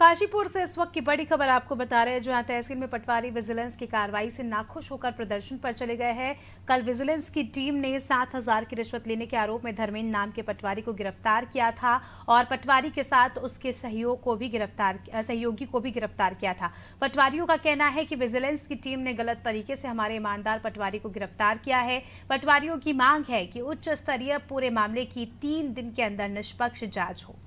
काशीपुर से इस वक्त की बड़ी खबर आपको बता रहे हैं जहां तहसील में पटवारी विजिलेंस की कार्रवाई से नाखुश होकर प्रदर्शन पर चले गए हैं कल विजिलेंस की टीम ने सात हजार की रिश्वत लेने के आरोप में धर्मेंद्र नाम के पटवारी को गिरफ्तार किया था और पटवारी के साथ उसके सहयोग को भी गिरफ्तार सहयोगी को भी गिरफ्तार किया था पटवारियों का कहना है कि विजिलेंस की टीम ने गलत तरीके से हमारे ईमानदार पटवारी को गिरफ्तार किया है पटवारियों की मांग है कि उच्च स्तरीय पूरे मामले की तीन दिन के अंदर निष्पक्ष जाँच हो